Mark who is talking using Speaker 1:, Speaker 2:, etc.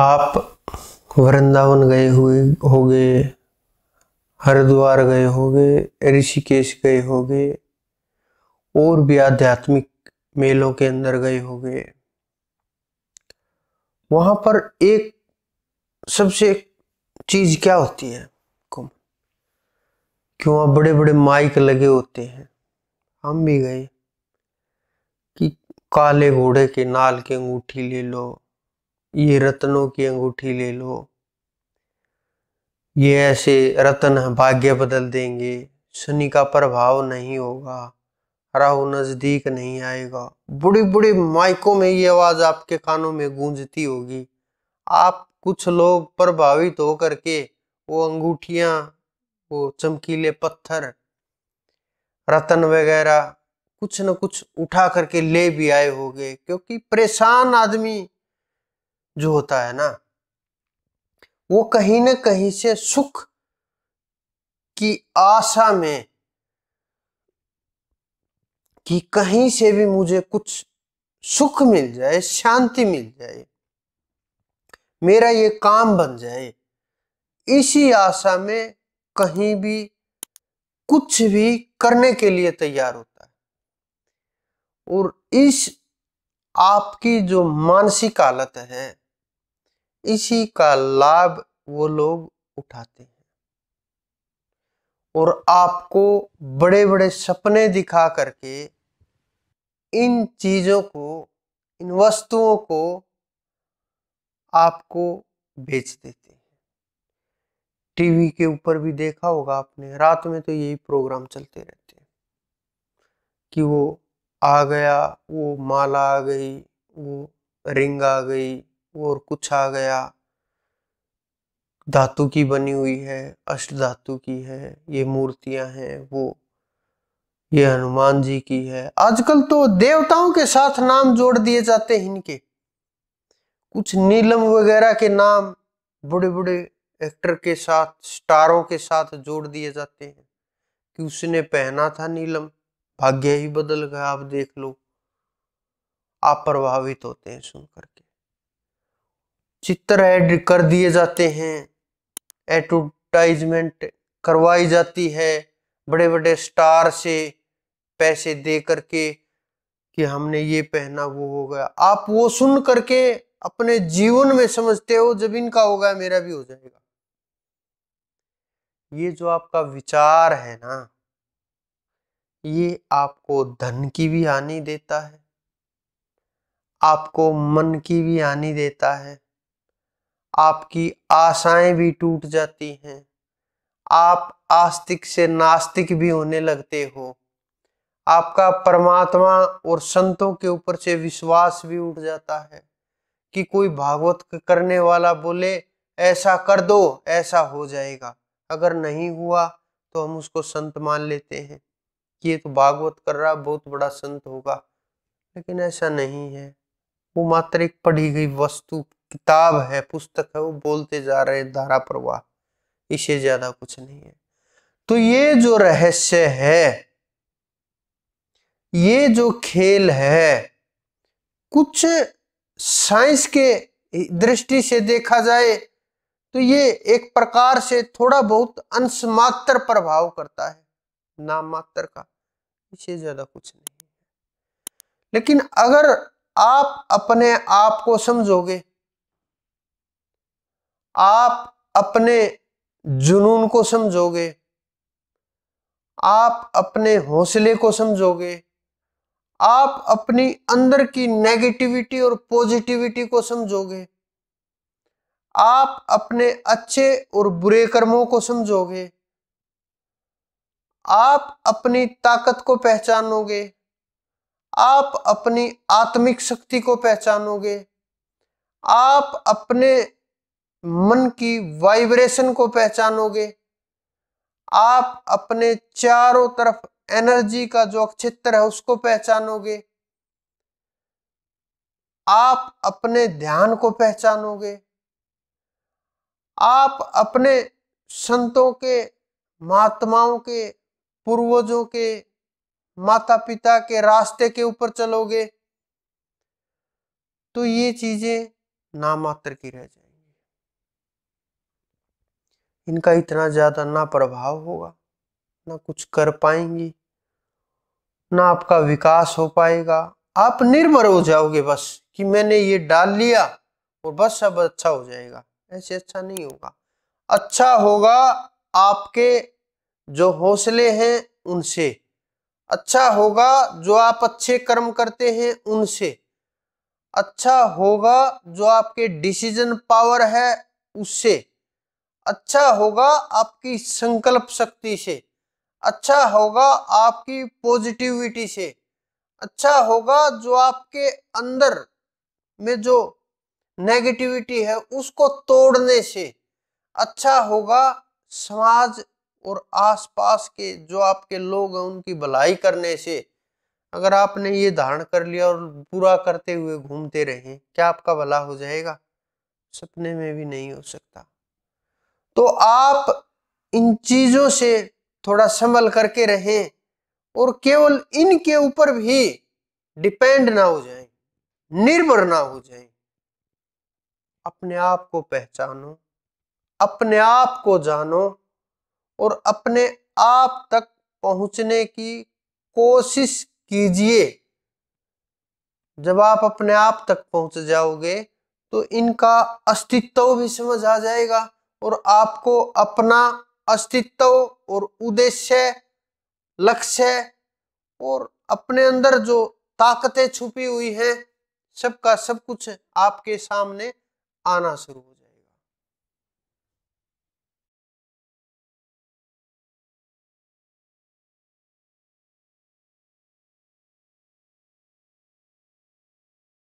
Speaker 1: आप वृंदावन गए हुए गए हरिद्वार गए गए ऋषिकेश गए गए और भी आध्यात्मिक मेलों के अंदर गए होंगे वहाँ पर एक सबसे चीज क्या होती है कुंभ कि वहाँ बड़े बड़े माइक लगे होते हैं हम भी गए कि काले घोड़े के नाल के अंगूठी ले लो ये रत्नों की अंगूठी ले लो ये ऐसे रत्न भाग्य बदल देंगे शनि का प्रभाव नहीं होगा राहु नज़दीक नहीं आएगा बुढ़ी बुढ़ी माइकों में ये आवाज़ आपके कानों में गूंजती होगी आप कुछ लोग प्रभावित हो करके वो अंगूठिया वो चमकीले पत्थर रतन वगैरह कुछ न कुछ उठा करके ले भी आए होंगे क्योंकि परेशान आदमी जो होता है ना वो कहीं ना कहीं से सुख की आशा में कि कहीं से भी मुझे कुछ सुख मिल जाए शांति मिल जाए मेरा ये काम बन जाए इसी आशा में कहीं भी कुछ भी करने के लिए तैयार होता है और इस आपकी जो मानसिक हालत है इसी का लाभ वो लोग उठाते हैं और आपको बड़े बड़े सपने दिखा करके इन चीज़ों को इन वस्तुओं को आपको बेच देते हैं टीवी के ऊपर भी देखा होगा आपने रात में तो यही प्रोग्राम चलते रहते हैं कि वो आ गया वो माला आ गई वो रिंग आ गई और कुछ आ गया धातु की बनी हुई है अष्ट धातु की है ये मूर्तियां हैं वो ये हनुमान जी की है आजकल तो देवताओं के साथ नाम जोड़ दिए जाते हैं इनके कुछ नीलम वगैरह के नाम बड़े बड़े एक्टर के साथ स्टारों के साथ जोड़ दिए जाते हैं कि उसने पहना था नीलम भाग्य ही बदल गया आप देख लो आप प्रभावित होते हैं सुनकर चित्र ऐड कर दिए जाते हैं एडवर्टाइजमेंट करवाई जाती है बड़े बड़े स्टार से पैसे दे करके कि हमने ये पहना वो हो गया आप वो सुन करके अपने जीवन में समझते हो जब इनका होगा मेरा भी हो जाएगा ये जो आपका विचार है ना ये आपको धन की भी हानि देता है आपको मन की भी हानि देता है आपकी आशाएं भी टूट जाती हैं आप आस्तिक से नास्तिक भी होने लगते हो आपका परमात्मा और संतों के ऊपर से विश्वास भी उठ जाता है कि कोई भागवत करने वाला बोले ऐसा कर दो ऐसा हो जाएगा अगर नहीं हुआ तो हम उसको संत मान लेते हैं कि ये तो भागवत कर रहा बहुत बड़ा संत होगा लेकिन ऐसा नहीं है वो मात्र एक पढ़ी गई वस्तु किताब है पुस्तक है वो बोलते जा रहे धारा प्रवाह इसे ज्यादा कुछ नहीं है तो ये जो रहस्य है ये जो खेल है कुछ साइंस के दृष्टि से देखा जाए तो ये एक प्रकार से थोड़ा बहुत अंश मात्र प्रभाव करता है नाम मात्र का इसे ज्यादा कुछ नहीं लेकिन अगर आप अपने आप को समझोगे आप अपने जुनून को समझोगे आप अपने हौसले को समझोगे आप अपनी अंदर की नेगेटिविटी और पॉजिटिविटी को समझोगे आप अपने अच्छे और बुरे कर्मों को समझोगे आप अपनी ताकत को पहचानोगे आप अपनी आत्मिक शक्ति को पहचानोगे आप अपने मन की वाइब्रेशन को पहचानोगे आप अपने चारों तरफ एनर्जी का जो अक्षेत्र है उसको पहचानोगे आप अपने ध्यान को पहचानोगे आप अपने संतों के महात्माओं के पूर्वजों के माता पिता के रास्ते के ऊपर चलोगे तो ये चीजें नामात्र की रह जाए इनका इतना ज़्यादा ना प्रभाव होगा ना कुछ कर पाएंगी ना आपका विकास हो पाएगा आप निर्भर हो जाओगे बस कि मैंने ये डाल लिया और बस सब अच्छा हो जाएगा ऐसे अच्छा नहीं होगा अच्छा होगा आपके जो हौसले हैं उनसे अच्छा होगा जो आप अच्छे कर्म करते हैं उनसे अच्छा होगा जो आपके डिसीजन पावर है उससे अच्छा होगा आपकी संकल्प शक्ति से अच्छा होगा आपकी पॉजिटिविटी से अच्छा होगा जो आपके अंदर में जो नेगेटिविटी है उसको तोड़ने से अच्छा होगा समाज और आसपास के जो आपके लोग हैं उनकी भलाई करने से अगर आपने ये धारण कर लिया और पूरा करते हुए घूमते रहे क्या आपका भला हो जाएगा सपने में भी नहीं हो सकता तो आप इन चीज़ों से थोड़ा संभल करके रहें और केवल इनके ऊपर भी डिपेंड ना हो जाए निर्भर ना हो जाए अपने आप को पहचानो अपने आप को जानो और अपने आप तक पहुंचने की कोशिश कीजिए जब आप अपने आप तक पहुंच जाओगे तो इनका अस्तित्व भी समझ आ जाएगा और आपको अपना अस्तित्व और उद्देश्य लक्ष्य और अपने अंदर जो ताकतें छुपी हुई हैं सबका सब कुछ आपके सामने आना शुरू हो जाए